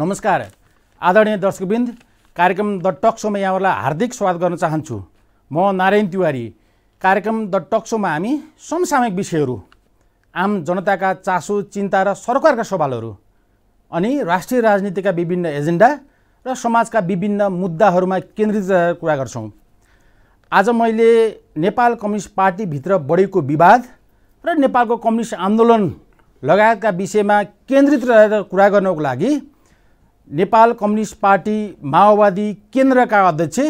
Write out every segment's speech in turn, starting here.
नमस्कार आदरणीय दर्शकबिन्द कार्यक्रम द टक सोमा यहाँहरूलाई हार्दिक स्वागत गर्न चाहन्छु म नारायण तिवारी कार्यक्रम द टक सोमा हामी समसामयिक विषयहरू आम जनताका चासो चिन्ता र सरकारका सवालहरू अनि राष्ट्रिय राजनीतिका विभिन्न एजेन्डा र समाजका विभिन्न मुद्दाहरूमा केन्द्रित रहेर कुरा गर्छौँ आज मैले नेपाल कम्युनिस्ट पार्टीभित्र बढेको विवाद र नेपालको कम्युनिस्ट आन्दोलन लगायतका विषयमा केन्द्रित रहेर कुरा गर्नको लागि नेपाल कम्युनिस्ट पार्टी माओवादी केन्द्रका अध्यक्ष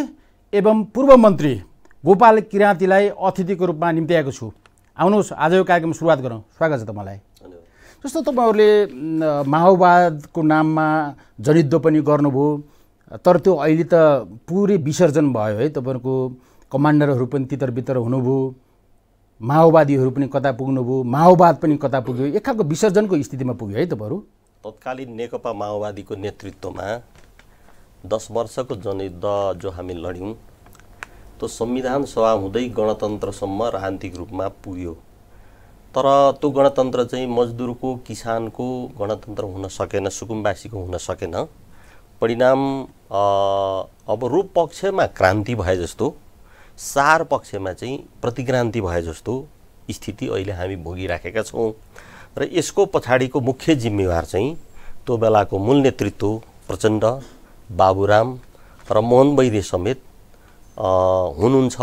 एवं पूर्व मन्त्री गोपाल किराँतीलाई अतिथिको रूपमा निम्त्याएको छु आउनुहोस् आजको कार्यक्रम सुरुवात गरौँ स्वागत छ तपाईँलाई जस्तो तपाईँहरूले माओवादको नाममा जनयुद्ध पनि गर्नुभयो तर त्यो अहिले त पुरै विसर्जन भयो है तपाईँहरूको कमान्डरहरू पनि तितरबितर हुनुभयो माओवादीहरू पनि कता पुग्नुभयो माओवाद पनि कता पुग्यो एक खालको विसर्जनको स्थितिमा पुग्यो है तपाईँहरू तत्कालीन नेकपा माओवादीको नेतृत्वमा दस वर्षको जनयुद्ध जो हामी लड्यौँ त्यो संविधान सभा हुँदै गणतन्त्रसम्म राजनीतिक रूपमा पुग्यो तर त्यो गणतन्त्र चाहिँ मजदुरको किसानको गणतन्त्र हुन सकेन सुकुम्बासीको हुन सकेन परिणाम अब रूप पक्षमा क्रान्ति भए जस्तो सार पक्षमा चाहिँ प्रतिक्रान्ति भए जस्तो स्थिति अहिले हामी भोगिराखेका छौँ र यसको पछाडिको मुख्य जिम्मेवार चाहिँ त्यो बेलाको मूल नेतृत्व प्रचण्ड बाबुराम र मोहन वैद्य समेत हुनुहुन्छ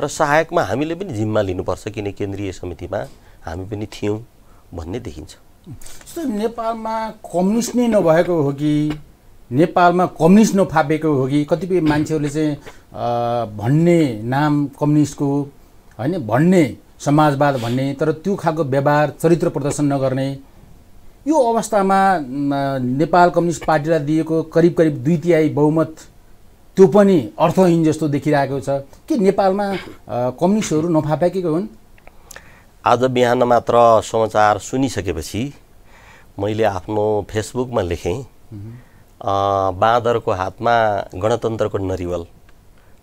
र सहायकमा हामीले पनि जिम्मा लिनुपर्छ किन केन्द्रीय समितिमा हामी पनि थियौँ भन्ने देखिन्छ नेपालमा कम्युनिस्ट नै नभएको हो कि नेपालमा कम्युनिस्ट नफापेको हो कि कतिपय मान्छेहरूले चाहिँ भन्ने नाम कम्युनिस्टको होइन भन्ने समाजवाद भन्ने तर त्यो खालको व्यवहार चरित्र प्रदर्शन नगर्ने यो अवस्थामा नेपाल कम्युनिस्ट पार्टीलाई दिएको करिब करिब दुई तिहाई बहुमत त्यो पनि अर्थहीन जस्तो देखिरहेको छ के नेपालमा कम्युनिस्टहरू नफापेकै हुन् आज बिहान मात्र समाचार सुनिसकेपछि मैले आफ्नो फेसबुकमा लेखेँ बाँदरको हातमा गणतन्त्रको नरिवल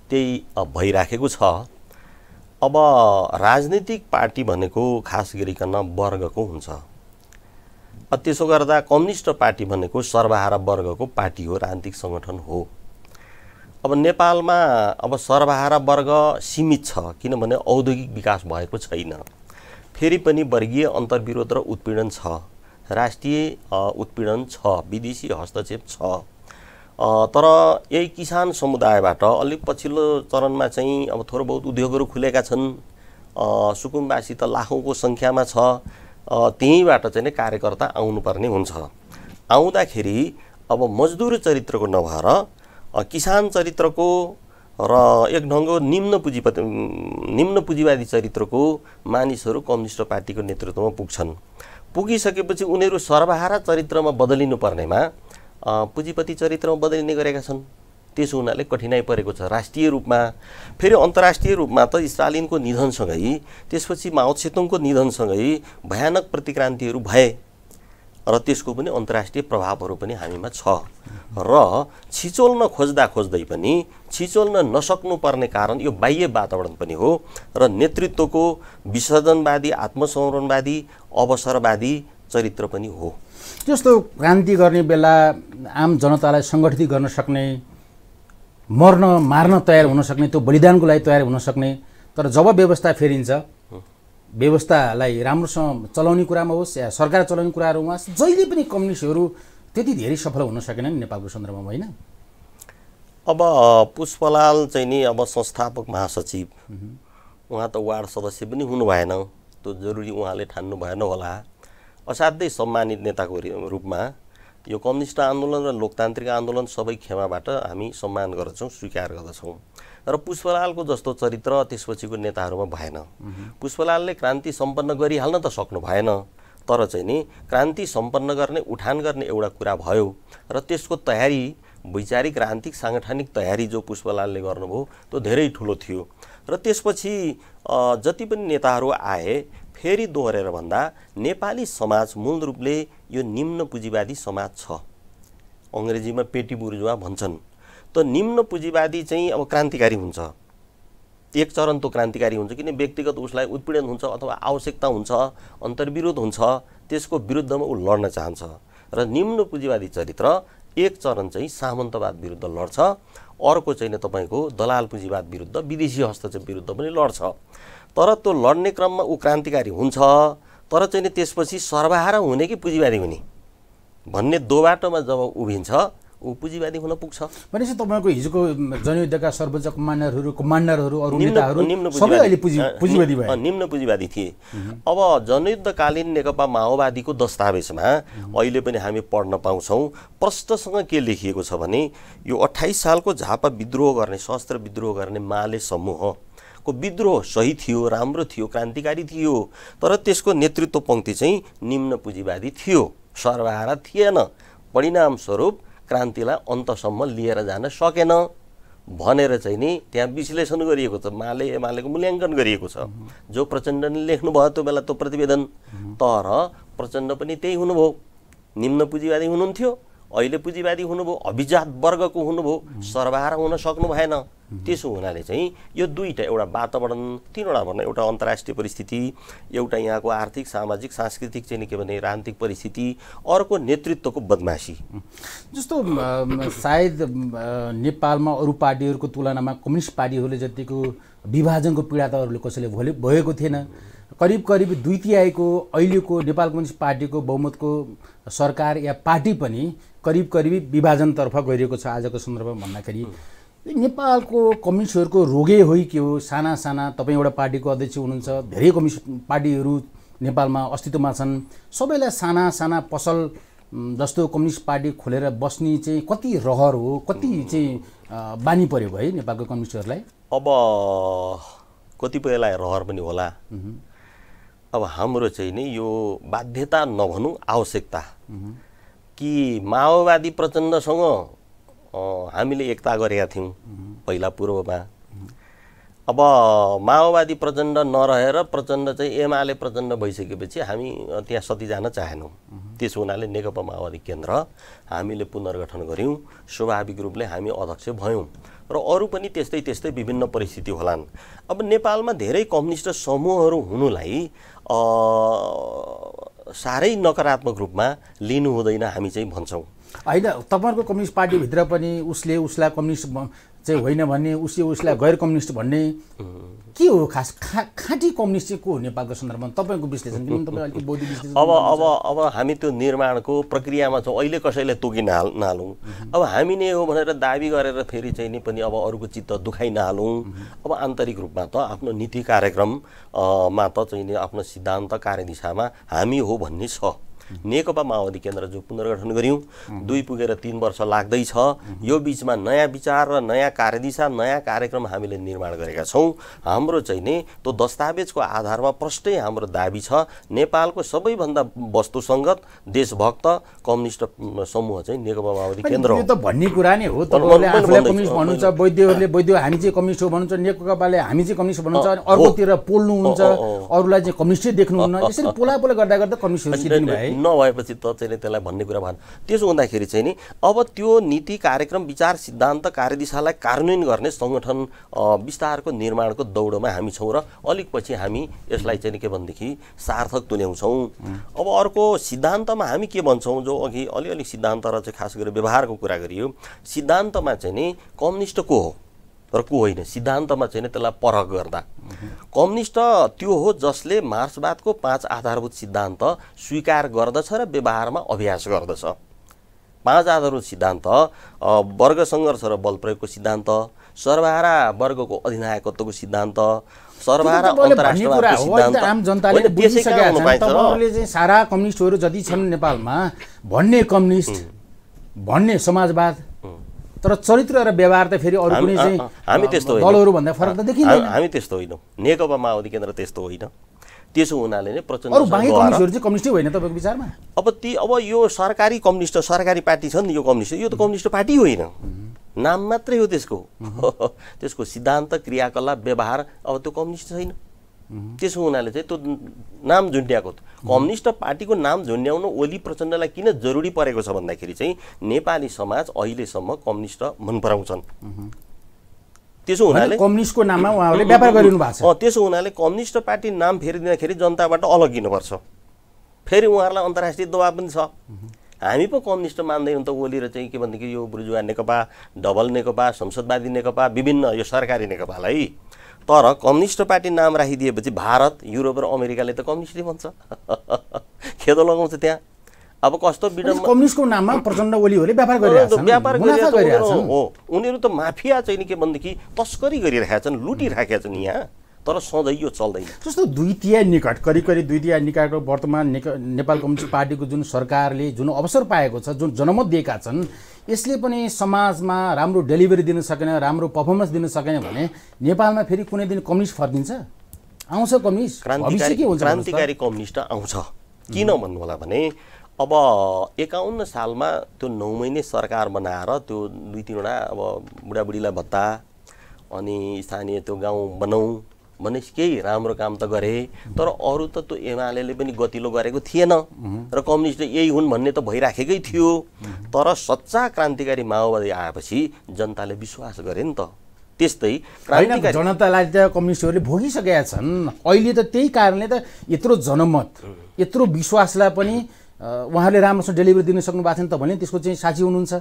त्यही भइराखेको छ अब राजनीतिक पार्टी भनेको खास गरिकन वर्गको हुन्छ त्यसो गर्दा कम्युनिस्ट पार्टी भनेको सर्वहारा वर्गको पार्टी हो राजनीतिक सङ्गठन हो अब नेपालमा अब सर्वहारा वर्ग सीमित छ किनभने औद्योगिक विकास भएको छैन फेरि पनि वर्गीय अन्तर्विरोध र उत्पीडन छ राष्ट्रिय उत्पीडन छ विदेशी हस्तक्षेप छ तर यही किसान समुदायबाट अलिक पछिल्लो चरणमा चाहिँ अब थोरै बहुत उद्योगहरू खुलेका छन् सुकुम्बासी त लाखौँको सङ्ख्यामा छ त्यहीँबाट चाहिँ नै कार्यकर्ता आउनुपर्ने हुन्छ आउँदाखेरि अब मजदुर चरित्रको नभएर किसान चरित्रको र एक ढङ्गको निम्न पुँजीपति निम्न पुँजीवादी चरित्रको मानिसहरू कम्युनिस्ट पार्टीको नेतृत्वमा पुग्छन् पुगिसकेपछि उनीहरू सर्वहारा चरित्रमा बदलिनुपर्नेमा पुँजीपति चरित्रमा बदलिने गरेका छन् त्यसो हुनाले कठिनाइ परेको छ राष्ट्रिय रूपमा फेरि अन्तर्राष्ट्रिय रूपमा त स्टालिनको निधनसँगै त्यसपछि माओसेतुङको निधनसँगै भयानक प्रतिक्रान्तिहरू भए र त्यसको पनि अन्तर्राष्ट्रिय प्रभावहरू पनि हामीमा छ र छिचोल्न खोज्दा खोज्दै पनि छिचोल्न नसक्नुपर्ने कारण यो बाह्य वातावरण पनि हो र नेतृत्वको विसर्जनवादी आत्मसंरक्षणवादी अवसरवादी चरित्र पनि हो त्यस्तो क्रान्ति गर्ने बेला आम जनतालाई सङ्गठित गर्न सक्ने मर्न मार्न तयार हुन सक्ने त्यो बलिदानको लागि तयार हुन सक्ने तर जब व्यवस्था फेरिन्छ व्यवस्थालाई राम्रोसँग चलाउने कुरामा होस् या सरकार चलाउने कुराहरूमा होस् जहिले पनि कम्युनिस्टहरू त्यति धेरै सफल हुन सकेनन् नेपालको सन्दर्भमा होइन अब पुष्पलाल चाहिँ नि अब संस्थापक महासचिव उहाँ त वार्ड सदस्य पनि हुनु भएन त्यो जरुरी उहाँले ठान्नु भएन होला असाध्यै सम्मानित नेताको रूपमा यो कम्युनिस्ट आन्दोलन र लोकतान्त्रिक आन्दोलन सबै खेमाबाट हामी सम्मान गर्दछौँ स्वीकार गर्दछौँ र पुष्पलालको जस्तो चरित्र त्यसपछिको नेताहरूमा भएन पुष्पलालले क्रान्ति सम्पन्न गरिहाल्न त सक्नु भएन तर चाहिँ नि क्रान्ति सम्पन्न गर्ने उठान गर्ने एउटा कुरा भयो र त्यसको तयारी वैचारिक र आन्तरिक साङ्गठनिक तयारी जो पुष्पलालले गर्नुभयो त्यो धेरै ठुलो थियो र त्यसपछि जति पनि नेताहरू आए फेरि दोहोरेर भन्दा नेपाली समाज मूल रूपले यो निम्न पुँजीवादी समाज छ अङ्ग्रेजीमा पेटी बुर्जुवा भन्छन् त निम्न पुँजीवादी चाहिँ अब क्रान्तिकारी हुन्छ एक चरण त क्रान्तिकारी हुन्छ किन व्यक्तिगत उसलाई उत्पीडन हुन्छ अथवा आवश्यकता हुन्छ अन्तर्विरोध हुन्छ त्यसको विरुद्धमा ऊ लड्न चाहन्छ र निम्न पुँजीवादी चरित्र एक चरण चाहिँ सामन्तवाद विरुद्ध लड्छ अर्को चाहिँ तपाईँको दलाल पुँजीवाद विरुद्ध विदेशी हस्तक्षेप विरुद्ध पनि लड्छ तर त्यो लड्ने क्रममा ऊ क्रान्तिकारी हुन्छ तर चाहिँ नि त्यसपछि सर्वहारा हुने कि पुँजीवादी हुने भन्ने बाटोमा जब उभिन्छ ऊ पुँजीवादी हुन पुग्छ भनेपछि तपाईँको हिजोको जनयुद्धका सर्वोच्च कमान्डरहरू कमान्डरहरू अरू नेताहरू सबै पुँजीवादी निम्न पुँजीवादी थिए अब जनयुद्धकालीन नेकपा माओवादीको दस्तावेजमा अहिले पनि हामी पढ्न पाउँछौँ प्रष्टसँग के लेखिएको छ भने यो अठाइस सालको झापा विद्रोह गर्ने सशस्त्र विद्रोह गर्ने माले समूह को विद्रोह सही थियो राम्रो थियो क्रान्तिकारी थियो तर त्यसको नेतृत्व पङ्क्ति चाहिँ निम्न पुँजीवादी थियो सर्वहारा थिएन परिणामस्वरूप क्रान्तिलाई अन्तसम्म लिएर जान सकेन भनेर चाहिँ नि त्यहाँ विश्लेषण गरिएको छ माले एमालेको मूल्याङ्कन गरिएको छ जो प्रचण्डले लेख्नुभयो त्यो बेला त्यो प्रतिवेदन तर प्रचण्ड पनि त्यही हुनुभयो निम्न पुँजीवादी हुनुहुन्थ्यो अहिले पुँजीवादी हुनुभयो अभिजात वर्गको हुनुभयो सर्वहारा हुन सक्नु भएन त्यसो हुनाले चाहिँ यो दुईवटा एउटा वातावरण तिनवटा भनौँ एउटा अन्तर्राष्ट्रिय परिस्थिति एउटा यहाँको आर्थिक सामाजिक सांस्कृतिक चाहिँ के भने राजनीतिक परिस्थिति अर्को नेतृत्वको बदमासी जस्तो सायद नेपालमा अरू पार्टीहरूको तुलनामा कम्युनिस्ट पार्टीहरूले जतिको विभाजनको पीडा त अरूले कसैले भोले भएको थिएन करिब करिब दुई तिहाईको अहिलेको नेपाल कम्युनिस्ट पार्टीको बहुमतको सरकार या पार्टी पनि करिब करिब विभाजनतर्फ गइरहेको छ आजको सन्दर्भमा भन्दाखेरि नेपालको कम्युनिस्टहरूको रोगे होइ के हो साना साना तपाईँ एउटा पार्टीको अध्यक्ष हुनुहुन्छ धेरै कम्युनिस्ट पार्टीहरू नेपालमा अस्तित्वमा छन् सबैलाई साना साना पसल जस्तो कम्युनिस्ट पार्टी खोलेर बस्ने चाहिँ कति रहर हो कति चाहिँ बानी पऱ्यो है नेपालको कम्युनिस्टहरूलाई अब कतिपयलाई रहर पनि होला अब हाम्रो चाहिँ नि यो बाध्यता नभनु आवश्यकता कि माओवादी प्रचण्डसँग हामीले एकता गरेका थियौँ पहिला पूर्वमा अब माओवादी प्रचण्ड नरहेर प्रचण्ड चाहिँ एमाले प्रचण्ड भइसकेपछि हामी त्यहाँ सती जान चाहेनौँ त्यसो हुनाले नेकपा माओवादी केन्द्र हामीले पुनर्गठन गऱ्यौँ स्वाभाविक रूपले हामी अध्यक्ष भयौँ र अरू पनि त्यस्तै त्यस्तै विभिन्न परिस्थिति होलान् अब नेपालमा धेरै कम्युनिस्ट समूहहरू हुनुलाई साह्रै नकारात्मक रूपमा लिनु हुँदैन हामी चाहिँ भन्छौँ होइन तपाईँहरूको कम्युनिस्ट पार्टीभित्र पनि उसले उसलाई कम्युनिस्ट चाहिँ होइन भन्ने उसले उसलाई गैर कम्युनिस्ट भन्ने के हो खास खा खाँटी कम्युनिस्ट चाहिँ को हो नेपालको सन्दर्भमा तपाईँको विश्लेषण अलिक बौद्धिक विश्लेषण अब अब अब हामी त्यो निर्माणको प्रक्रियामा छौँ अहिले कसैलाई तोकी हाल नहालौँ अब हामी नै हो भनेर दाबी गरेर फेरि चाहिँ नि पनि अब अरूको चित्त दुखाइ नहालौँ अब आन्तरिक रूपमा त आफ्नो नीति कार्यक्रममा त चाहिँ नि आफ्नो सिद्धान्त कार्यदिशामा हामी हो भन्ने छ नेकपा माओवादी केन्द्र जो पुनर्गठन गऱ्यौँ दुई पुगेर तिन वर्ष लाग्दैछ यो बिचमा नयाँ विचार र नयाँ कार्यदिशा नयाँ कार्यक्रम हामीले निर्माण गरेका छौँ हाम्रो चाहिँ नि त्यो दस्तावेजको आधारमा प्रष्टै हाम्रो दाबी छ नेपालको सबैभन्दा वस्तुसङ्गत देशभक्त कम्युनिस्ट समूह चाहिँ नेकपा माओवादी केन्द्र हो त भन्ने कुरा नै हो कम्युनिस्ट भन्नुहुन्छ वैद्यहरूले वैद्य हामी चाहिँ कम्युनिस्ट हो भन्नुहुन्छ नेकपाले हामी चाहिँ कम्युनिस्ट भन्नुहुन्छ अर्कोतिर पोल्नुहुन्छ अरूलाई चाहिँ कम्युनिस्टै देख्नुहुन्न यसरी पोला पोला गर्दा गर्दा कम्युनिस्ट नभएपछि त चाहिँ त्यसलाई भन्ने कुरा भएन त्यसो हुँदाखेरि चाहिँ नि अब त्यो नीति कार्यक्रम विचार सिद्धान्त कार्यदिशालाई कार्यान्वयन गर्ने सङ्गठन विस्तारको निर्माणको दौडमा हामी छौँ र अलिक पछि हामी यसलाई चाहिँ के भनेदेखि सार्थक तुल्याउँछौँ अब अर्को सिद्धान्तमा हामी के भन्छौँ जो अघि अलिअलि सिद्धान्त र चाहिँ खास गरेर व्यवहारको कुरा गरियो सिद्धान्तमा चाहिँ नि कम्युनिस्ट को हो तर को होइन सिद्धान्तमा छैन त्यसलाई परख गर्दा कम्युनिस्ट त्यो हो जसले मार्क्सवादको पाँच आधारभूत सिद्धान्त स्वीकार गर्दछ र व्यवहारमा अभ्यास गर्दछ पाँच आधारभूत सिद्धान्त वर्ग सङ्घर्ष र बल प्रयोगको सिद्धान्त सर्वहारा वर्गको अधिनायकत्वको सिद्धान्त सर्वहारा अन्तर्राष्ट्रिय सारा कम्युनिस्टहरू जति छन् नेपालमा भन्ने कम्युनिस्ट भन्ने समाजवाद तर चरित्र र व्यवहार त फेरि अरू कुनै चाहिँ हामी त्यस्तो दलहरूभन्दा फरक त देखिँदैन हामी त्यस्तो होइनौँ नेकपा माओवादी केन्द्र त्यस्तो होइन त्यसो हुनाले नै प्रचण्ड होइन तपाईँको विचारमा अब ती अब यो सरकारी कम्युनिस्ट सरकारी पार्टी छ नि यो कम्युनिस्ट यो त कम्युनिस्ट पार्टी होइन नाम मात्रै हो त्यसको त्यसको सिद्धान्त क्रियाकलाप व्यवहार अब त्यो कम्युनिस्ट छैन त्यसो हुनाले चाहिँ त्यो नाम झुन्ड्याएको कम्युनिस्ट पार्टीको नाम झुन्ड्याउनु ओली प्रचण्डलाई किन जरुरी परेको छ भन्दाखेरि चाहिँ नेपाली समाज अहिलेसम्म कम्युनिस्ट मन पराउँछन् त्यसो हुनाले कम्युनिस्टको नाममा उहाँहरूले व्यापार गरिनु भएको छ त्यसो हुनाले कम्युनिस्ट पार्टी नाम फेरिदिँदाखेरि जनताबाट अलगिनुपर्छ फेरि उहाँहरूलाई अन्तर्राष्ट्रिय दबाब पनि छ हामी पो कम्युनिस्ट मान्दैनौँ त ओली र चाहिँ के भनेदेखि यो बुर्जुवा नेकपा डबल नेकपा संसदवादी नेकपा विभिन्न यो सरकारी नेकपालाई तर कम्युनिस्ट पार्टी नाम राखिदिएपछि भारत युरोप र अमेरिकाले त कम्युनिस्टै भन्छ खेदो लगाउँछ त्यहाँ अब कस्तो कम्युनिस्टको नाममा प्रचण्ड ओलीहरूले व्यापार व्यापार गरिरहेको हो उनीहरू त माफिया चाहिँ नि के भनेदेखि तस्करी गरिरहेका छन् लुटिराखेका छन् यहाँ तर सधैँ यो चल्दैन जस्तो द्वितीय निकट करिब करिब द्वितीय निकटको वर्तमान नेक नेपाल कम्युनिस्ट पार्टीको जुन सरकारले जुन अवसर पाएको छ जुन जनमत दिएका छन् यसले पनि समाजमा राम्रो डेलिभरी दिन सकेन राम्रो पर्फर्मेन्स दिन सकेन भने नेपालमा फेरि कुनै दिन कम्युनिस्ट फर्किन्छ आउँछ कम्युनिस्ट क्रान्तिकारी क्रान्तिकारी कम्युनिस्ट आउँछ किन भन्नु होला भने अब एकाउन्न सालमा त्यो नौ महिने सरकार बनाएर त्यो दुई तिनवटा अब बुढाबुढीलाई भत्ता अनि स्थानीय त्यो गाउँ बनाऊ भनेपछि केही राम्रो काम त गरे तर अरू त त्यो एमाले पनि गतिलो गरेको थिएन र कम्युनिस्ट यही हुन् भन्ने त भइराखेकै थियो तर सच्चा क्रान्तिकारी माओवादी आएपछि जनताले विश्वास गरे नि त त्यस्तै जनतालाई त कम्युनिस्टहरूले भोगिसकेका छन् अहिले त त्यही कारणले त यत्रो जनमत यत्रो विश्वासलाई पनि उहाँहरूले राम्रोसँग डेलिभरी दिन सक्नु भएको छैन त भने त्यसको चाहिँ साँची हुनुहुन्छ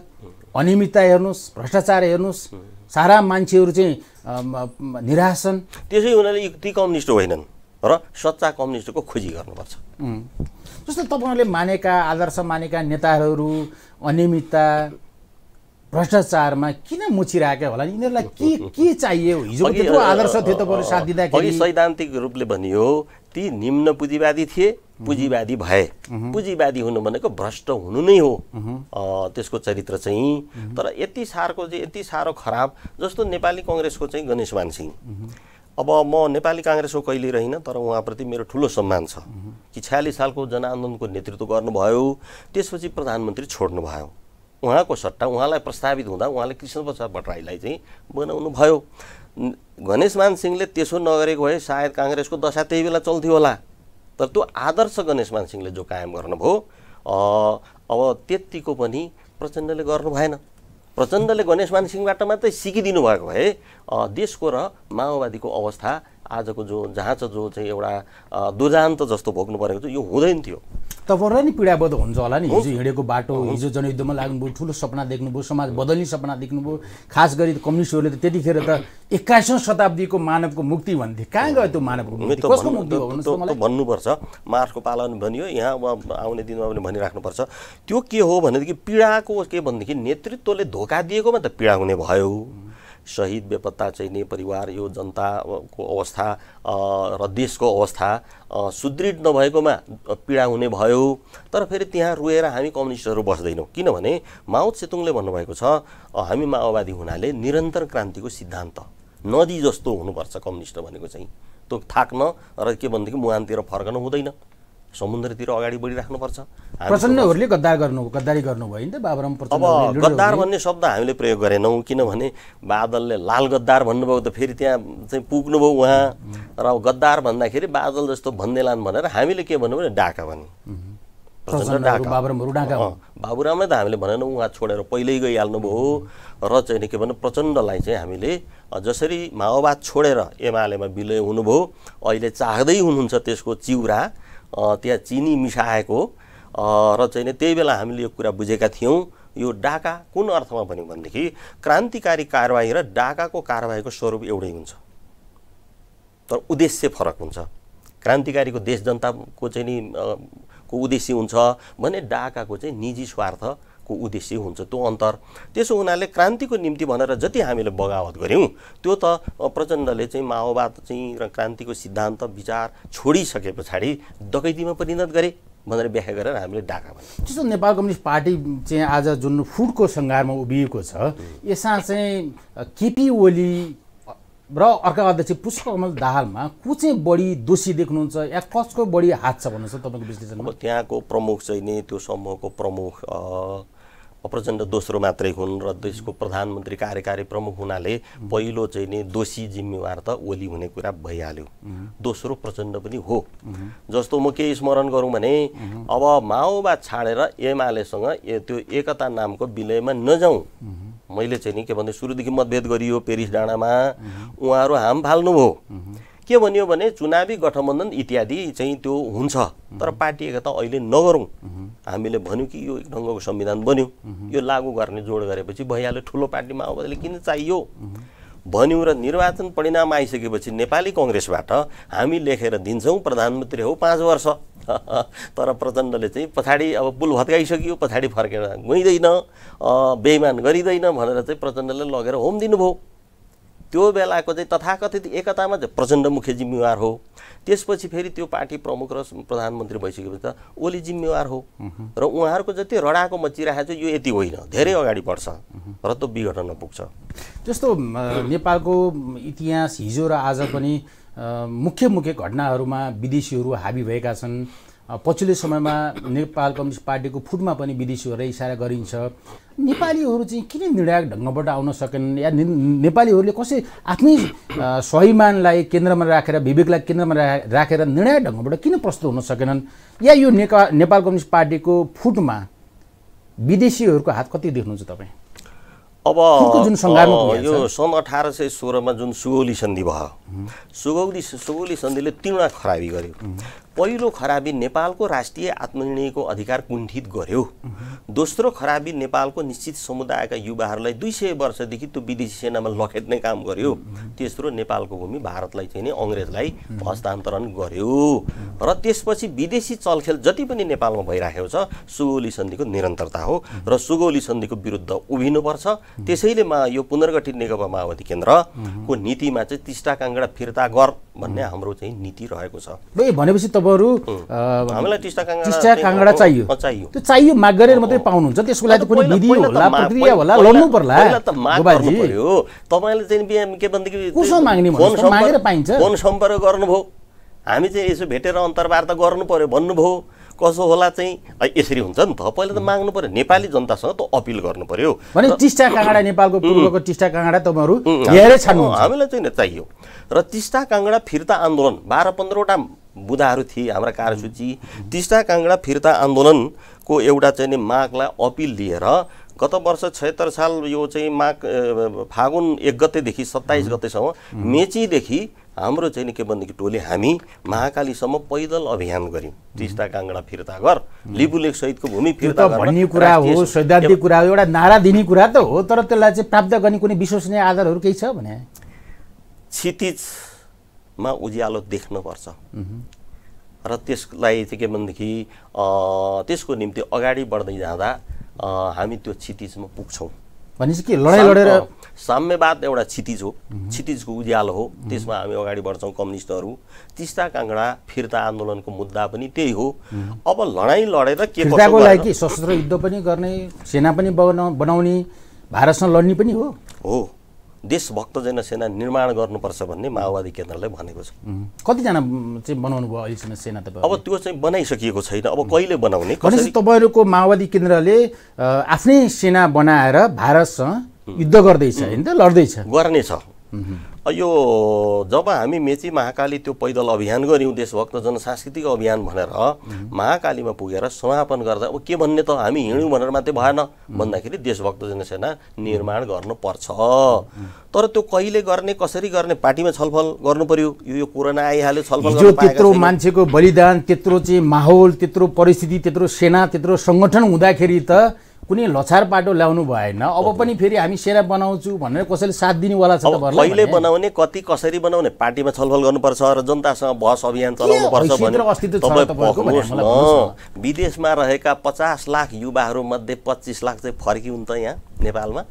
अनियमितता हेर्नुहोस् भ्रष्टाचार हेर्नुहोस् सारा मान्छेहरू चाहिँ निराश छन् त्यसै हुनाले ती कम्युनिस्ट होइनन् र सच्चा कम्युनिस्टको खोजी गर्नुपर्छ जस्तो तपाईँहरूले मानेका आदर्श मानेका नेताहरू अनियमितता भ्रष्टाचारमा किन मुछिरहेका होला नि यिनीहरूलाई के के चाहियो हिजो त्यत्रो आदर्श थियो त बरु साथ दिँदाखेरि सैद्धान्तिक रूपले भनियो ती निम्न पुँजीवादी थिए पुँजीवादी भए पुँजीवादी हुनु भनेको भ्रष्ट हुनु नै हो त्यसको चरित्र चाहिँ तर यति साह्रोको चाहिँ यति साह्रो खराब जस्तो नेपाली कङ्ग्रेसको चाहिँ गणेशमान सिंह अब म नेपाली काङ्ग्रेसको कहिले रहेन तर उहाँप्रति मेरो ठुलो सम्मान छ कि छ्यालिस सालको जनआन्दोलनको नेतृत्व गर्नुभयो त्यसपछि प्रधानमन्त्री छोड्नुभयो उहाँको सट्टा उहाँलाई प्रस्तावित हुँदा उहाँले कृष्णप्रसाद भट्टराईलाई चाहिँ भयो गणेशमान सिंहले त्यसो नगरेको भए सायद काङ्ग्रेसको दशा त्यही बेला चल्थ्यो होला तर त्यो आदर्श गणेशमान सिंहले जो कायम गर्नुभयो अब त्यतिको पनि प्रचण्डले गर्नु भएन प्रचण्डले गणेशमान सिंहबाट मात्रै सिकिदिनु भएको भए देशको र माओवादीको अवस्था आजको जो जहाँ छ जो चाहिँ एउटा दुर्जान्त जस्तो भोग्नु परेको थियो यो हुँदैन थियो तपाईँहरूलाई नि पीडाबद्ध हुन्छ होला नि हिजो हिँडेको बाटो हिजो जनयुद्धमा लाग्नुभयो ठुलो सपना देख्नुभयो समाज बदल्ने सपना देख्नुभयो खास गरी कम्युनिस्टहरूले त त्यतिखेर त एक्काइसौँ शताब्दीको मानवको मुक्ति भन्थे कहाँ गयो त्यो मानवको मुक्ति कसको मुक्ति भन्नुपर्छ मार्सको पालन भनियो यहाँ आउने दिनमा पनि भनिराख्नुपर्छ त्यो के हो भनेदेखि पीडाको के भनेदेखि नेतृत्वले धोका दिएकोमा त पीडा हुने भयो शहीद बेपत्ता चाहिने परिवार यो जनताको अवस्था र देशको अवस्था सुदृढ नभएकोमा पीडा हुने भयो तर फेरि त्यहाँ रोएर हामी कम्युनिस्टहरू बस्दैनौँ किनभने माओ सेतुङले भन्नुभएको छ हामी माओवादी हुनाले निरन्तर क्रान्तिको सिद्धान्त नदी जस्तो हुनुपर्छ कम्युनिस्ट भनेको चाहिँ त्यो थाक्न र के भनेदेखि मुहानतिर फर्कन हुँदैन समुद्रतिर अगाडि बढिराख्नुपर्छ प्रचण्डहरूले गद्दार गर्नु गद्दारी गर्नुभयो नि त बाबुराम अब गद्दार भन्ने शब्द हामीले प्रयोग गरेनौँ किनभने बादलले लाल गद्दार भन्नुभयो त फेरि त्यहाँ चाहिँ पुग्नुभयो उहाँ र गद्दार भन्दाखेरि बादल जस्तो भन्दै लान् भनेर हामीले के भन्नुभयो भने डाका भने बाबुरामै त हामीले भनेनौँ उहाँ छोडेर पहिल्यै गइहाल्नुभयो र चाहिँ के भन्नु प्रचण्डलाई चाहिँ हामीले जसरी माओवाद छोडेर एमालेमा विलय हुनुभयो अहिले चाहँदै हुनुहुन्छ त्यसको चिउरा त्यहाँ चिनी मिसाएको र चाहिँ त्यही बेला हामीले यो कुरा बुझेका थियौँ यो डाका कुन अर्थमा भन्यौँ भनेदेखि क्रान्तिकारी कारवाही र डाकाको कारवाहीको स्वरूप एउटै हुन्छ तर उद्देश्य फरक हुन्छ क्रान्तिकारीको देश जनताको चाहिँ नि को उद्देश्य हुन्छ भने डाकाको चाहिँ निजी स्वार्थ को उद्देश्य हुन्छ त्यो अन्तर त्यसो हुनाले क्रान्तिको निम्ति भनेर जति हामीले बगावत गऱ्यौँ त्यो त प्रचण्डले चाहिँ माओवाद चाहिँ र क्रान्तिको सिद्धान्त विचार छोडिसके पछाडि डकैतीमा परिणत गरे भनेर व्याख्या गरेर हामीले डाका भन्यो जस्तो नेपाल कम्युनिस्ट पार्टी चाहिँ आज जुन फुटको सङ्घारमा उभिएको छ यसमा चाहिँ केपी ओली र अर्का अध्यक्ष पुष्पकमल दाहालमा को चाहिँ बढी दोषी देख्नुहुन्छ या कसको बढी हात छ भन्नुहोस् तपाईँको विश्लेषण अब त्यहाँको प्रमुख चाहिँ नि त्यो समूहको प्रमुख प्रचण्ड दोस्रो मात्रै हुन् र देशको प्रधानमन्त्री कार्यकारी प्रमुख हुनाले पहिलो चाहिँ नि दोषी जिम्मेवार त ओली हुने कुरा भइहाल्यो दोस्रो प्रचण्ड पनि हो जस्तो म केही स्मरण गरौँ भने अब माओवाद छाडेर एमालेसँग ए त्यो एकता नामको विलयमा नजाउँ मैले चाहिँ नि के भन्दै सुरुदेखि मतभेद गरियो पेरिस डाँडामा उहाँहरू हाम फाल्नुभयो के भनियो भने चुनावी गठबन्धन इत्यादि चाहिँ त्यो हुन्छ तर पार्टी एकता अहिले नगरौँ हामीले भन्यौँ कि यो एक ढङ्गको संविधान बन्यो यो लागू गर्ने जोड गरेपछि भइहाल्यो ठुलो पार्टी माओवादीले किन चाहियो भन्यौँ र निर्वाचन परिणाम आइसकेपछि नेपाली कङ्ग्रेसबाट हामी लेखेर दिन्छौँ प्रधानमन्त्री हो पाँच वर्ष तर प्रचण्डले चाहिँ पछाडि अब पुल भत्काइसक्यो पछाडि फर्केर गइँदैन बेइमान गरिँदैन भनेर चाहिँ प्रचण्डले लगेर होम दिनुभयो त्यो बेलाको चाहिँ तथाकथित एकतामा प्रचण्ड मुख्य जिम्मेवार हो त्यसपछि फेरि त्यो पार्टी प्रमुख र प्रधानमन्त्री भइसकेपछि त ओली जिम्मेवार हो र उहाँहरूको जति रडाको मचिरहेको छ यो यति होइन धेरै अगाडि बढ्छ र त्यो विघटन पुग्छ जस्तो नेपालको इतिहास हिजो र आज पनि मुख्य मुख्य घटनाहरूमा विदेशीहरू हाबी भएका छन् पछिल्लो समयमा नेपाल कम्युनिस्ट पार्टीको फुटमा पनि विदेशीहरूलाई इसारा गरिन्छ नेपालीहरू चाहिँ किन निर्णायक ढङ्गबाट आउन सकेनन् या नेपालीहरूले कसै आफ्नै स्वाभिमानलाई केन्द्रमा राखेर विवेकलाई केन्द्रमा राखेर निर्णायक ढङ्गबाट किन प्रस्तुत हुन सकेनन् या यो नेका नेपाल कम्युनिस्ट पार्टीको फुटमा विदेशीहरूको हात कति देख्नुहुन्छ तपाईँ अब जुन यो सन् अठार सय सोह्रमा जुन सुगौली सन्धि भयो सुगौली सुगौली सन्धिले तिनवटा खराबी गर्यो पहिलो खराबी नेपालको राष्ट्रिय आत्मनिर्णयको अधिकार कुण्ठित गर्यो दोस्रो खराबी नेपालको निश्चित समुदायका युवाहरूलाई दुई सय वर्षदेखि त्यो विदेशी सेनामा लखेट्ने काम गर्यो तेस्रो नेपालको भूमि भारतलाई चाहिँ नि अङ्ग्रेजलाई हस्तान्तरण गर्यो र त्यसपछि विदेशी चलखेल जति पनि नेपालमा भइरहेको छ सुगौली सन्धिको निरन्तरता हो र सुगौली सन्धिको विरुद्ध उभिनुपर्छ त्यसैले मा यो पुनर्गठित नेकपा माओवादी केन्द्रको नीतिमा चाहिँ तिस्टा काङ्गडा फिर्ता गर भन्ने हाम्रो चाहिँ नीति रहेको छ भनेपछि बरु टिस्टा काङ्गडा चाहियो त्यो चाहियो माग गरेर मात्रै पाउनुहुन्छ त्यसको लागि कुनै विधि होला प्रक्रिया होला लड्नु पर्ला चाहिँ मागेर पाइन्छ फोन सम्पर्क गर्नुभयो हामी चाहिँ यसो भेटेर अन्तर्वार्ता गर्नु पऱ्यो भन्नुभयो कसो होला चाहिँ यसरी हुन्छ नि त पहिला त माग्नु पर्यो नेपाली जनतासँग त अपिल गर्नु पऱ्यो भने टिस्टा काँगडा नेपालको पूर्वको टिस्टा काँगडा तपाईँहरू हामीलाई चाहिँ चाहियो र टिस्टा काँगडा फिर्ता आन्दोलन बाह्र पन्ध्रवटा बुदाहरू थिए हाम्रा कार्यसूची टिस्टा काङ्गडा फिर्ता आन्दोलनको एउटा चाहिँ नि मागलाई अपिल लिएर गत वर्ष छयत्तर साल यो चाहिँ माग फागुन एक गतेदेखि सत्ताइस गतेसम्म मेचीदेखि हाम्रो चाहिँ नि के भनेदेखि टोली हामी महाकालीसम्म पैदल अभियान गऱ्यौँ टिस्टा काङ्गडा फिर्ता गर लिबुलेक सहितको भूमि फिर्ता भन्ने कुरा हो सैद्धान्तिक कुरा हो एउटा नारा दिने कुरा त हो तर त्यसलाई चाहिँ प्राप्त गर्ने कुनै विश्वसनीय आधारहरू केही छ भने क्षितिज मा उज्यालो देख्नुपर्छ र त्यसलाई चाहिँ के भनेदेखि त्यसको निम्ति अगाडि बढ्दै जाँदा हामी त्यो क्षितिजमा पुग्छौँ भनेपछि के लडाइँ लडेर साम्यवाद एउटा क्षितिज हो क्षितिजको उज्यालो हो त्यसमा हामी अगाडि बढ्छौँ कम्युनिस्टहरू तिस्ता काङ्गडा फिर्ता आन्दोलनको मुद्दा पनि त्यही हो अब लडाइँ लडेर के लागि सशस्त्र युद्ध पनि गर्ने सेना पनि बनाउने भारतसँग लड्ने पनि हो हो देशभक्तजन जनसेना निर्माण गर्नुपर्छ भन्ने माओवादी केन्द्रले भनेको छ कतिजना चाहिँ बनाउनु भयो अहिलेसम्म सेना तपाईँ अब त्यो चाहिँ बनाइसकिएको छैन अब कहिले बनाउने तपाईँहरूको माओवादी केन्द्रले आफ्नै सेना बनाएर भारतसँग युद्ध गर्दैछ होइन त लड्दैछ गर्नेछ यो जब हामी मेची महाकाली त्यो पैदल अभियान गऱ्यौँ देशभक्त जनसांस्कृतिक अभियान भनेर महाकालीमा पुगेर समापन गर्दा अब के भन्ने त हामी हिँड्यौँ भनेर मात्रै भएन भन्दाखेरि देशभक्त जनसेना निर्माण गर्नुपर्छ तर त्यो कहिले गर्ने कसरी गर्ने पार्टीमा छलफल गर्नु पर्यो यो यो कोरोना आइहाल्यो छलफल त्यत्रो मान्छेको बलिदान त्यत्रो चाहिँ माहौल त्यत्रो परिस्थिति त्यत्रो सेना त्यत्रो सङ्गठन हुँदाखेरि त कुनै लछार पाटो ल्याउनु भएन अब पनि फेरि हामी सेना बनाउँछु भनेर कसैले साथ दिनेवाला छ कहिले बनाउने कति कसरी बनाउने पार्टीमा छलफल गर्नुपर्छ र जनतासँग बहस अभियान चलाउनुपर्छ विदेशमा रहेका पचास लाख युवाहरूमध्ये पच्चिस लाख चाहिँ फर्किउन् त यहाँ नेपालमा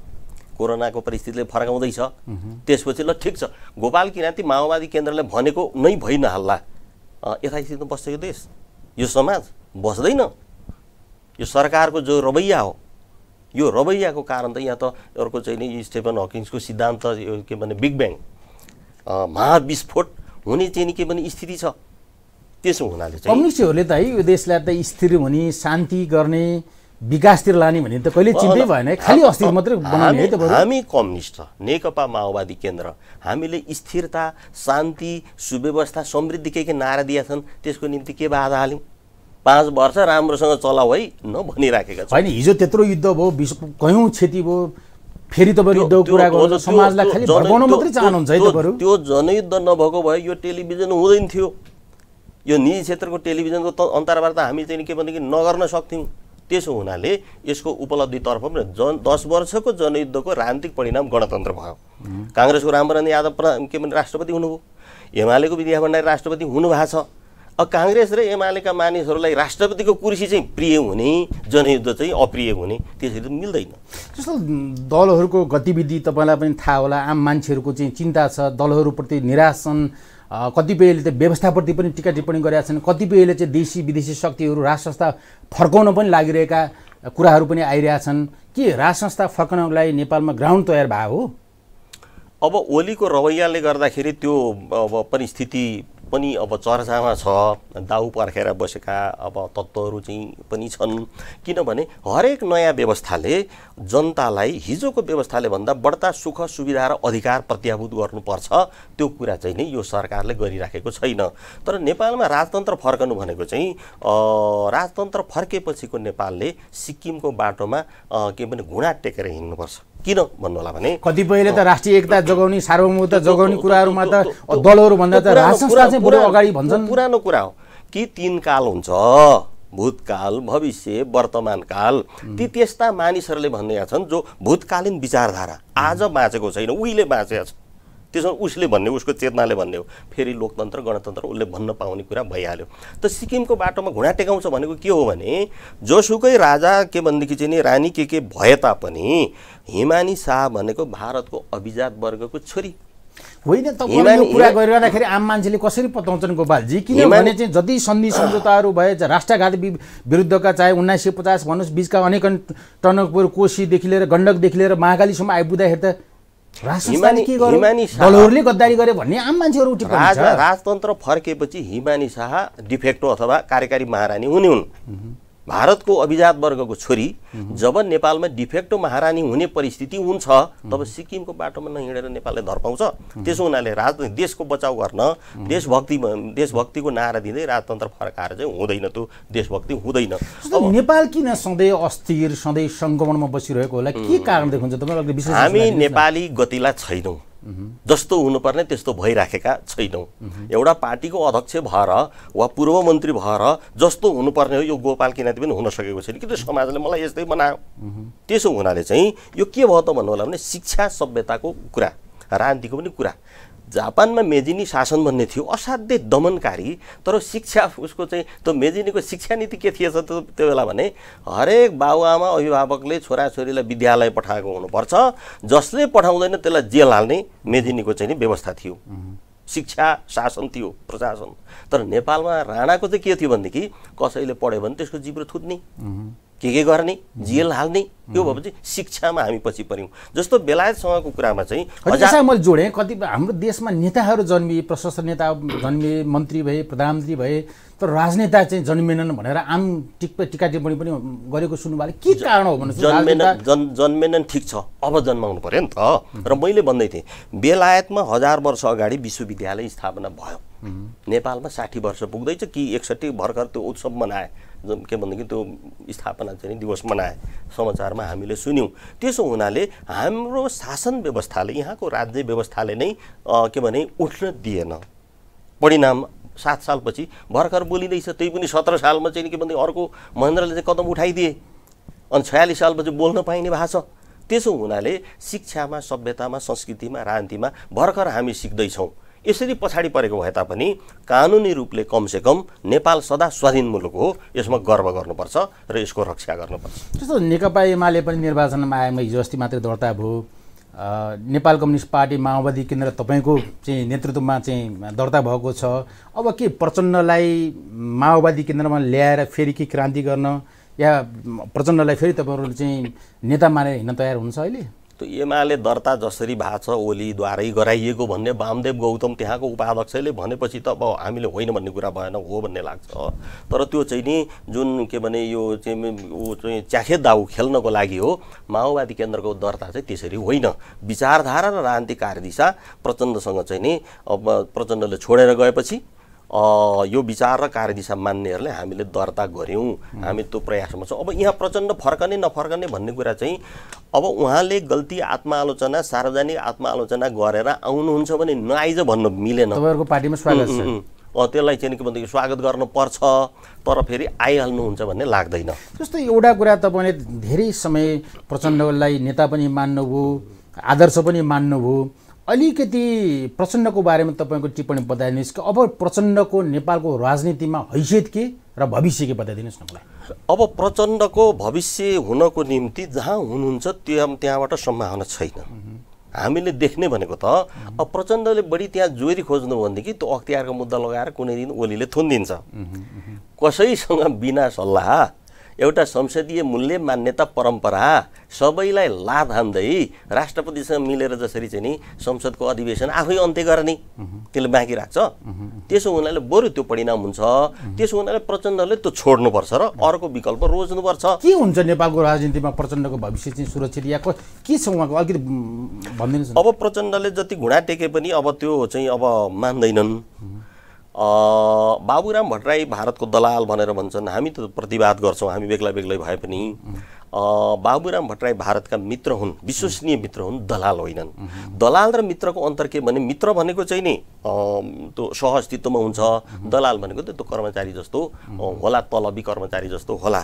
कोरोनाको परिस्थितिले फर्काउँदैछ त्यसपछि ल ठिक छ गोपाल किराँती माओवादी केन्द्रले भनेको नै भइ नहाल्ला यथास्थितिमा बस्छ यो देश यो समाज बस्दैन यो सरकारको जो रवैया हो यो रवैयाको कारण त यहाँ त अर्को चाहिँ नि स्टेफन हकिङ्सको सिद्धान्त यो के भने बिग ब्याङ महाविस्फोट हुने चाहिँ नि के भने स्थिति छ त्यसो हुनाले चाहिँ कम्युनिस्टहरूले त है यो देशलाई त स्थिर हुने शान्ति गर्ने विकासतिर लाने भने त कहिले चिन्तै भएन खालि अस्थिर मात्रै बनाउने त हामी कम्युनिस्ट नेकपा माओवादी केन्द्र हामीले स्थिरता शान्ति सुव्यवस्था समृद्धि के के नारा दिएका छन् त्यसको निम्ति के बाधा हाल्यौँ पाँच वर्ष राम्रोसँग चलाऊ है न भनिराखेका छ होइन हिजो त्यत्रो युद्ध भयो विश्व कयौँ क्षति भयो फेरि त्यो जनयुद्ध नभएको भए यो टेलिभिजन हुँदैन थियो यो निजी क्षेत्रको टेलिभिजनको त अन्तर्वार्ता हामी चाहिँ के भनेदेखि नगर्न सक्थ्यौँ त्यसो हुनाले यसको उपलब्धितर्फ पनि जन दस वर्षको जनयुद्धको राजनीतिक परिणाम गणतन्त्र भयो काङ्ग्रेसको रामवरण यादव के भने राष्ट्रपति हुनुभयो एमालेको विद्या भण्डारी राष्ट्रपति हुनुभएको छ काङ्ग्रेस र एमालेका मानिसहरूलाई राष्ट्रपतिको कुर्सी चाहिँ प्रिय हुने जनयुद्ध चाहिँ अप्रिय हुने त्यसरी त मिल्दैन जस्तो दलहरूको गतिविधि तपाईँलाई पनि थाहा होला आम मान्छेहरूको चाहिँ चिन्ता छ दलहरूप्रति निराश छन् कतिपयले त व्यवस्थाप्रति पनि टिका टिप्पणी गरेका छन् कतिपयले चाहिँ देशी विदेशी शक्तिहरू राज संस्था फर्काउन पनि लागिरहेका कुराहरू पनि आइरहेछन् के राज संस्था फर्काउनलाई नेपालमा ग्राउन्ड तयार भएको हो अब ओलीको रवैयाले गर्दाखेरि त्यो अब परिस्थिति पनि अब चर्चामा छ दाउ पर्खेर बसेका अब तत्त्वहरू चाहिँ पनि छन् किनभने हरेक नयाँ व्यवस्थाले जनतालाई हिजोको व्यवस्थाले भन्दा बढ्ता सुख सुविधा र अधिकार प्रत्याभूत गर्नुपर्छ त्यो कुरा चाहिँ नै यो सरकारले गरिराखेको छैन तर नेपालमा राजतन्त्र फर्कनु भनेको चाहिँ राजतन्त्र फर्केपछिको नेपालले सिक्किमको बाटोमा के भने घुँडा टेकेर हिँड्नुपर्छ किन भन्नुहोला भने कतिपयले त राष्ट्रिय एकता जोगाउने सार्वभौमता जोगाउने कुराहरूमा त दलहरू भन्दा त अगाडि भन्छन् पुरानो कुरा हो कि तिन काल हुन्छ भूतकाल भविष्य वर्तमान काल ती त्यस्ता मानिसहरूले भन्ने छन् जो भूतकालीन विचारधारा आज बाँचेको छैन उहिले बाँचेका छ त्यसमा उसले भन्ने उसको चेतनाले भन्ने हो फेरि लोकतन्त्र गणतन्त्र उसले भन्न पाउने कुरा भइहाल्यो त सिक्किमको बाटोमा घुँडा टेकाउँछ भनेको के हो भने जोसुकै राजा के भनेदेखि चाहिँ नि रानी के के भए तापनि हिमानी शाह भनेको भारतको अभिजात वर्गको छोरी होइन त तपाईँ कुरा गरिरहँदाखेरि आम मान्छेले कसरी पताउँछन् गोपालजी किनभने चाहिँ जति सन्धि सम्झौताहरू भए राष्ट्रघात विरुद्धका चाहे उन्नाइस सय पचास भन्नुहोस् बिचका अनेक टनकपुर कोशीदेखि लिएर गण्डकदेखि लिएर महाकालीसम्म आइपुग्दाखेरि त हिमानी गद्दारी गरे भन्ने आम मान्छेहरू राजतन्त्र फर्किएपछि हिमानी शाह डिफेक्टो अथवा कार्यकारी महारानी हुने हुन् भारतको अभिजात वर्गको छोरी जब नेपालमा डिफेक्टो महारानी हुने परिस्थिति हुन्छ तब सिक्किमको बाटोमा नहिँडेर नेपालले धर्पाउँछ त्यसो हुनाले राज देशको बचाउ गर्न देशभक्ति देशभक्तिको नारा दिँदै राजतन्त्र फर्काएर चाहिँ हुँदैन त्यो देशभक्ति हुँदैन नेपाल किन सधैँ अस्थिर सधैँ सङ्क्रमणमा बसिरहेको होला के कारण विशेष हामी नेपाली गतिला छैनौँ जस्तो हुनुपर्ने त्यस्तो भइराखेका छैनौँ एउटा पार्टीको अध्यक्ष भएर वा पूर्व मन्त्री भएर जस्तो हुनुपर्ने हो यो गोपाल किनाती पनि हुन सकेको छैन कि त्यो समाजले मलाई यस्तै बनायो त्यसो हुनाले चाहिँ यो के भयो त भन्नु होला भने शिक्षा सभ्यताको कुरा राजनीतिको पनि कुरा जापानमा मेजिनी शासन भन्ने थियो असाध्यै दमनकारी तर शिक्षा उसको चाहिँ त्यो मेजिनीको शिक्षा नीति के थिएछ त्यो त्यो बेला भने हरेक बाबुआमा अभिभावकले छोराछोरीलाई विद्यालय पठाएको हुनुपर्छ जसले पठाउँदैन त्यसलाई जेल हाल्ने मेजिनीको चाहिँ व्यवस्था थियो शिक्षा शासन थियो प्रशासन तर नेपालमा राणाको चाहिँ के थियो भनेदेखि कसैले पढ्यो भने त्यसको जिब्रो थुत्ने के के गर्ने जेल हाल्ने त्यो भएपछि शिक्षामा हामी पछि पऱ्यौँ जस्तो बेलायतसँगको कुरामा चाहिँ मैले जोडेँ कति हाम्रो देशमा नेताहरू जन्मिए प्रशस्त नेता जन्मिए मन्त्री भए प्रधानमन्त्री भए तर राजनेता चाहिँ जन्मेनन् भनेर आम टिक टिका टिप्पणी पनि गरेको सुन्नुभयो के कारण हो भने जन्मेन जन् जन्मेनन् ठिक छ अब जन्माउनु पऱ्यो नि त र मैले भन्दै थिएँ बेलायतमा हजार वर्ष अगाडि विश्वविद्यालय स्थापना भयो नेपालमा साठी वर्ष पुग्दैछ कि एकसट्ठी भर्खर त्यो उत्सव मनाए के भनेदेखि त्यो स्थापना चाहिँ दिवस मनाए समाचारमा हामीले सुन्यौँ त्यसो हुनाले हाम्रो शासन व्यवस्थाले यहाँको राज्य व्यवस्थाले नै के भने उठ्न दिएन परिणाम सात सालपछि भर्खर बोलिँदैछ त्यही पनि सत्र सालमा चाहिँ के भन्दै अर्को महेन्द्रले चाहिँ कदम उठाइदिए अनि छयालिस सालपछि बोल्न पाइने भएको त्यसो हुनाले शिक्षामा सभ्यतामा संस्कृतिमा राजनीतिमा भर्खर हामी सिक्दैछौँ यसरी पछाडि परेको भए तापनि कानुनी रूपले कमसेकम नेपाल सदा स्वाधीन मुलुक हो यसमा गर्व गर्नुपर्छ र यसको रक्षा गर्नुपर्छ जस्तो नेकपा एमाले पनि निर्वाचनमा आएमा हिजो अस्ति मात्रै दर्ता भयो नेपाल कम्युनिस्ट पार्टी माओवादी केन्द्र तपाईँको चाहिँ नेतृत्वमा चाहिँ दर्ता भएको छ अब के प्रचण्डलाई माओवादी केन्द्रमा ल्याएर फेरि के क्रान्ति गर्न या प्रचण्डलाई फेरि तपाईँहरू चाहिँ नेता मानेर हिँड्न तयार हुन्छ अहिले त्यो एमाले दर्ता जसरी भएको छ ओलीद्वारै गराइएको भन्ने वामदेव गौतम त्यहाँको उपाध्यक्षले भनेपछि त अब हामीले होइन भन्ने कुरा भएन हो भन्ने लाग्छ तर त्यो चाहिँ नि जुन के भने यो चाहिँ ऊ चाहिँ च्याखे दाउ खेल्नको लागि हो माओवादी केन्द्रको दर्ता चाहिँ त्यसरी होइन विचारधारा र राजनीतिक कार्यदिशा प्रचण्डसँग चाहिँ नि अब प्रचण्डले छोडेर गएपछि यो विचार र कार्यदिशा मान्नेहरूले हामीले दर्ता गऱ्यौँ हामी त्यो प्रयासमा छौँ अब यहाँ प्रचण्ड फर्कने नफर्कने भन्ने कुरा चाहिँ अब उहाँले गल्ती आत्मालोचना सार्वजनिक आत्मालोचना गरेर आउनुहुन्छ भने नआइज भन्नु मिलेन तपाईँहरूको पार्टीमा स्वागत छ त्यसलाई चाहिँ के भन्दाखेरि स्वागत गर्नुपर्छ तर फेरि आइहाल्नुहुन्छ भन्ने लाग्दैन जस्तै एउटा कुरा तपाईँले धेरै समय प्रचण्डलाई नेता पनि मान्नुभयो आदर्श पनि मान्नुभयो अलिकति प्रचण्डको बारेमा तपाईँको टिप्पणी बताइदिनुहोस् कि अब प्रचण्डको नेपालको राजनीतिमा हैसियत के र भविष्य के बताइदिनुहोस् न मलाई अब प्रचण्डको भविष्य हुनको निम्ति जहाँ हुनुहुन्छ त्यो त्यहाँबाट सम्भावना छैन हामीले देख्ने भनेको त अब प्रचण्डले बढी त्यहाँ जोरी खोज्नु भनेदेखि त्यो अख्तियारको मुद्दा लगाएर कुनै दिन ओलीले थुनिदिन्छ कसैसँग बिना सल्लाह एउटा संसदीय मूल्य मान्यता परम्परा सबैलाई लाभ हान्दै राष्ट्रपतिसँग मिलेर जसरी चाहिँ नि संसदको अधिवेशन आफै अन्त्य गर्ने त्यसले बाँकी राख्छ त्यसो हुनाले बरु त्यो परिणाम हुन्छ त्यसो हुनाले प्रचण्डले त्यो छोड्नुपर्छ र अर्को विकल्प रोज्नुपर्छ के हुन्छ नेपालको राजनीतिमा प्रचण्डको भविष्य चाहिँ सुरक्षित या के छ उहाँको अलिकति भनिदिनुहोस् अब प्रचण्डले जति घुँडा टेके पनि अब त्यो चाहिँ अब मान्दैनन् बाबुराम भट्टराई भारतको दलाल भनेर भन्छन् हामी त प्रतिवाद गर्छौँ हामी बेग्ला बेग्लै भए पनि बाबुराम भट्टराई भारतका मित्र हुन् विश्वसनीय मित्र हुन् दलाल होइनन् दलाल र मित्रको अन्तर के भने मित्र भनेको चाहिँ नि त्यो सहअस्तित्वमा हुन्छ दलाल भनेको त्यो कर्मचारी जस्तो होला तलबी कर्मचारी जस्तो होला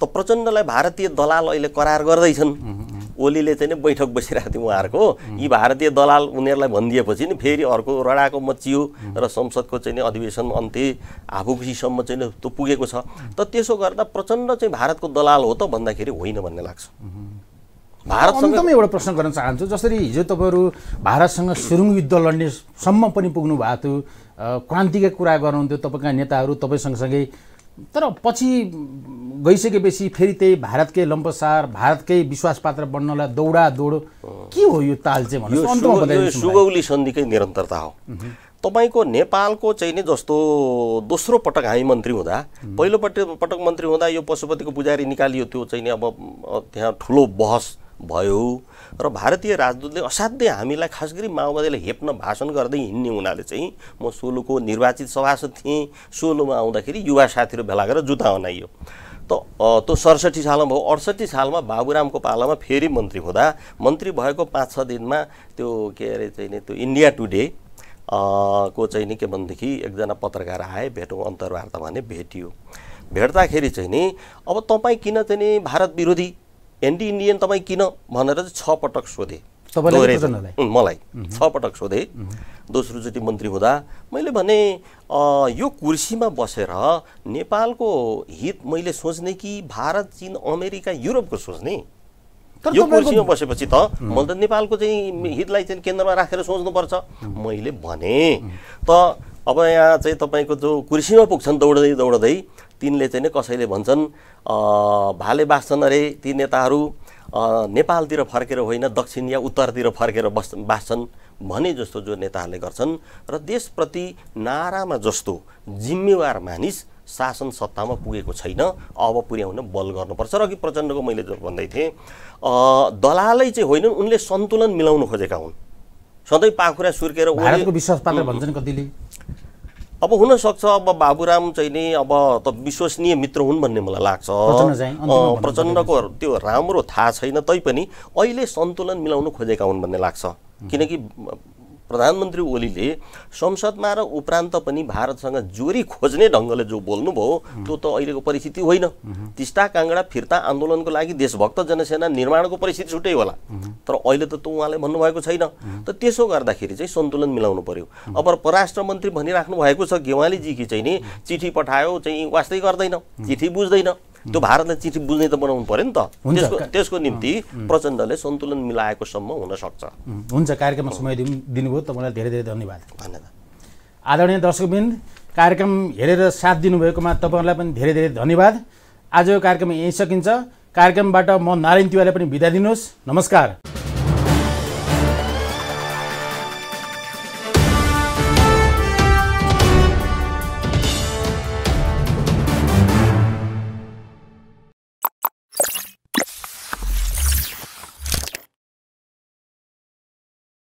त प्रचण्डलाई भारतीय दलाल अहिले करार गर्दैछन् ओलीले चाहिँ नि बैठक बसिरहेको थियो उहाँहरूको यी भारतीय दलाल उनीहरूलाई भनिदिएपछि नि फेरि अर्को रडाको मचियो र संसदको चाहिँ नि अधिवेशन अन्त्य आफूखुसीसम्म चाहिँ त्यो पुगेको छ त त्यसो गर्दा प्रचण्ड चाहिँ भारतको दलाल हो त भन्दाखेरि होइन भन्ने लाग्छ एकदमै एउटा प्रश्न गर्न चाहन्छु जसरी हिजो तपाईँहरू भारतसँग सुरुङ युद्ध लड्नेसम्म पनि पुग्नु भएको थियो क्रान्तिका कुरा गर्नुहुन्थ्यो तपाईँका नेताहरू तपाईँ सँगसँगै तर पछि गइसकेपछि फेरि त्यही भारतकै लम्पसार भारतकै विश्वास पात्र बन्नलाई दौडा दौड के हो यो ताल चाहिँ भन्नु सुगौली सन्धिकै निरन्तरता हो तपाईँको नेपालको चाहिँ नि जस्तो दोस्रो पटक हामी मन्त्री हुँदा पहिलोपटक पटक मन्त्री हुँदा यो पशुपतिको पुजारी निकालियो त्यो चाहिँ नि अब त्यहाँ ठुलो बहस भयो र भारतीय राजदूतले असाध्यै हामीलाई खास गरी माओवादीलाई हेप्न भाषण गर्दै हिँड्ने हुनाले चाहिँ म सोलुको निर्वाचित सभासद थिएँ सोलुमा आउँदाखेरि युवा साथीहरू भेला गरेर जुत्ता हनाइयो त त्यो सडसठी सालमा भयो अडसट्ठी सालमा बाबुरामको पालामा फेरि मन्त्री हुँदा मन्त्री भएको पाँच छ दिनमा त्यो के अरे चाहिँ त्यो इन्डिया टुडे को चाहिँ नि के भनेदेखि एकजना पत्रकार आए भेटौँ अन्तर्वार्ता भने भेटियो भेट्दाखेरि चाहिँ नि अब तपाईँ किन चाहिँ नि भारत विरोधी एन्टी इन्डियन तपाईँ किन भनेर चाहिँ छ पटक सोधेँ मलाई छ पटक सोधेँ दोस्रोचोटि मन्त्री हुँदा मैले भने यो कुर्सीमा बसेर नेपालको हित मैले सोच्ने कि भारत चिन अमेरिका युरोपको सोच्ने तर यो कुर्सीमा बसेपछि त मैले त नेपालको चाहिँ हितलाई चाहिँ केन्द्रमा राखेर सोच्नुपर्छ मैले भने त अब यहाँ चाहिँ तपाईँको जो कुर्सीमा पुग्छन् दौड्दै दौड्दै तिनले चाहिँ नै कसैले भन्छन् भाले बाँच्छन् अरे ती नेताहरू नेपालतिर फर्केर होइन दक्षिण या उत्तरतिर फर्केर बस् बाँच्छन् भने जस्तो जो नेताहरूले गर्छन् र देशप्रति नारामा जस्तो जिम्मेवार मानिस शासन सत्तामा पुगेको छैन अब पुर्याउन बल गर्नुपर्छ र अघि प्रचण्डको मैले भन्दै थिएँ दलालै चाहिँ होइन उनले सन्तुलन मिलाउन खोजेका हुन् सधैँ पाखुरा सुर्केर विश्वास पात्र भन्छन् कतिले अब हुनसक्छ अब बाबुराम चाहिँ नि अब त विश्वसनीय मित्र हुन् भन्ने मलाई लाग्छ प्रचण्डको त्यो राम्रो थाहा छैन तैपनि अहिले सन्तुलन मिलाउन खोजेका हुन् भन्ने लाग्छ किनकि प्रधानमन्त्री ओलीले संसदमा र उपरान्त पनि भारतसँग जोरी खोज्ने ढङ्गले जो बोल्नुभयो त्यो त अहिलेको परिस्थिति होइन टिस्टा काङ्गडा फिर्ता आन्दोलनको लागि देशभक्त जनसेना निर्माणको परिस्थिति छुट्टै होला तर अहिले त त्यो उहाँले भन्नुभएको छैन त त्यसो गर्दाखेरि चाहिँ सन्तुलन मिलाउनु पर्यो अब परराष्ट्र मन्त्री भनिराख्नु भएको छ गेवालीजी कि चाहिँ नि चिठी पठायो चाहिँ वास्तै गर्दैन चिठी बुझ्दैन त्यो भारतलाई चिठी बुझ्ने त बनाउनु पऱ्यो नि त त्यसको त्यसको निम्ति प्रचण्डले सन्तुलन मिलाएकोसम्म सक्छ हुन्छ कार्यक्रममा समय दिनु दिनुभयो तपाईँलाई धेरै धेरै धन्यवाद धन्यवाद आदरणीय दर्शकबिन्द कार्यक्रम हेरेर साथ दिनुभएकोमा तपाईँहरूलाई पनि धेरै धेरै धन्यवाद आजको कार्यक्रम यहीँ सकिन्छ कार्यक्रमबाट म नारायण तिवारीलाई पनि बिदा दिनुहोस् नमस्कार